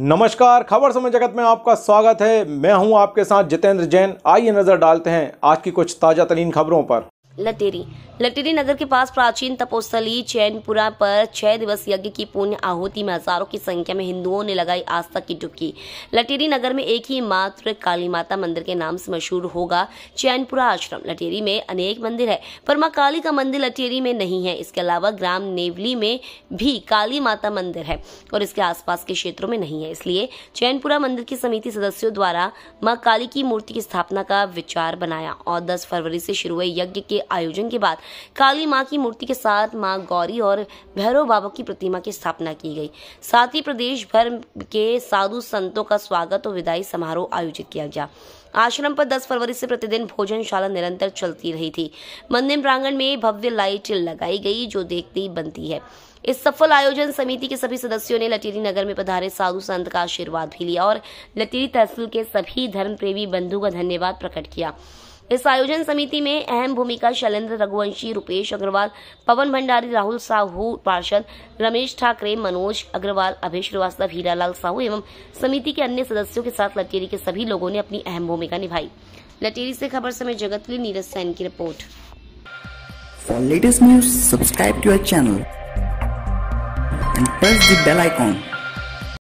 नमस्कार खबर समय जगत में आपका स्वागत है मैं हूं आपके साथ जितेंद्र जैन आइए नज़र डालते हैं आज की कुछ ताज़ा तरीन खबरों पर लटेरी लटेरी नगर के पास प्राचीन तपोस्थली चैनपुरा पर छह दिवस यज्ञ की पुण्य आहुति में हजारों की संख्या में हिंदुओं ने लगाई आस्था की डुबकी लटेरी नगर में एक ही मात्र काली माता मंदिर के नाम से मशहूर होगा चैनपुरा आश्रम लटेरी में अनेक मंदिर है पर माँ काली का मंदिर लटेरी में नहीं है इसके अलावा ग्राम नेवली में भी काली माता मंदिर है और इसके आसपास के क्षेत्रों में नहीं है इसलिए चैनपुरा मंदिर की समिति सदस्यों द्वारा माँ काली की मूर्ति की स्थापना का विचार बनाया और दस फरवरी से शुरू हुए यज्ञ के आयोजन के बाद काली माँ की मूर्ति के साथ माँ गौरी और भैरव बाबा की प्रतिमा की स्थापना की गई साथ ही प्रदेश भर के साधु संतों का स्वागत और विदाई समारोह आयोजित किया गया आश्रम पर 10 फरवरी से प्रतिदिन भोजनशाला निरंतर चलती रही थी मंदिर प्रांगण में भव्य लाइट लगाई गई जो ही बनती है इस सफल आयोजन समिति के सभी सदस्यों ने लटेरी नगर में पधारे साधु संत का आशीर्वाद भी लिया और लटेरी तहसील के सभी धर्म प्रेमी बंधु का धन्यवाद प्रकट किया इस आयोजन समिति में अहम भूमिका शैलेंद्र रघुवंशी रूपेश अग्रवाल पवन भंडारी राहुल साहू पार्षद रमेश ठाकरे मनोज अग्रवाल अभय श्रीवास्तव हीरालाल साहू एवं समिति के अन्य सदस्यों के साथ लटेरी के सभी लोगों ने अपनी अहम भूमिका निभाई लटेरी से खबर समय जगत के लिए नीरज सैन की report for latest news subscribe to channel and press the bell icon